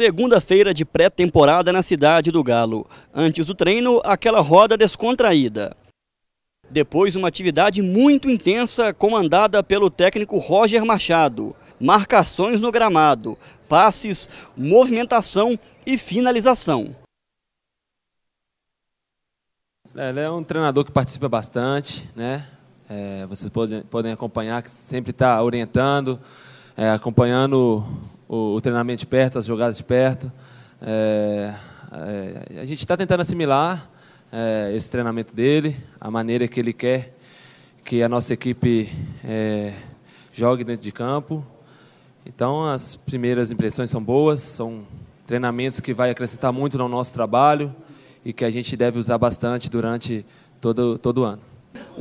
Segunda-feira de pré-temporada na cidade do Galo. Antes do treino, aquela roda descontraída. Depois, uma atividade muito intensa comandada pelo técnico Roger Machado. Marcações no gramado, passes, movimentação e finalização. Ele é, é um treinador que participa bastante, né? É, vocês podem, podem acompanhar, que sempre está orientando, é, acompanhando o, o treinamento de perto, as jogadas de perto. É, é, a gente está tentando assimilar é, esse treinamento dele, a maneira que ele quer que a nossa equipe é, jogue dentro de campo. Então, as primeiras impressões são boas, são treinamentos que vai acrescentar muito no nosso trabalho e que a gente deve usar bastante durante todo, todo o ano.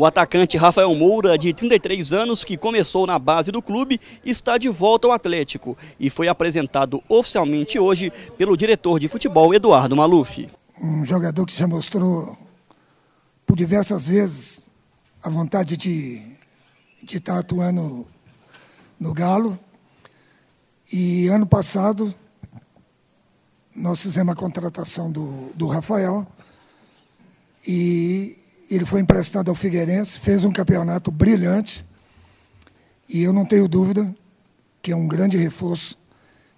O atacante Rafael Moura, de 33 anos, que começou na base do clube, está de volta ao Atlético e foi apresentado oficialmente hoje pelo diretor de futebol Eduardo Maluf. Um jogador que já mostrou por diversas vezes a vontade de, de estar tá atuando no Galo. E ano passado nós fizemos a contratação do, do Rafael e ele foi emprestado ao Figueirense, fez um campeonato brilhante e eu não tenho dúvida que é um grande reforço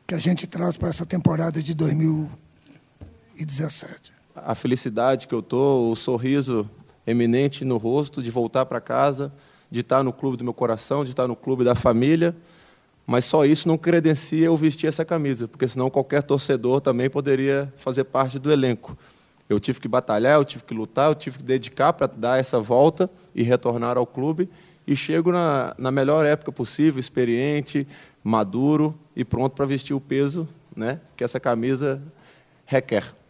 que a gente traz para essa temporada de 2017. A felicidade que eu tô, o sorriso eminente no rosto de voltar para casa, de estar tá no clube do meu coração, de estar tá no clube da família, mas só isso não credencia eu vestir essa camisa, porque senão qualquer torcedor também poderia fazer parte do elenco. Eu tive que batalhar, eu tive que lutar, eu tive que dedicar para dar essa volta e retornar ao clube. E chego na, na melhor época possível, experiente, maduro e pronto para vestir o peso né, que essa camisa requer.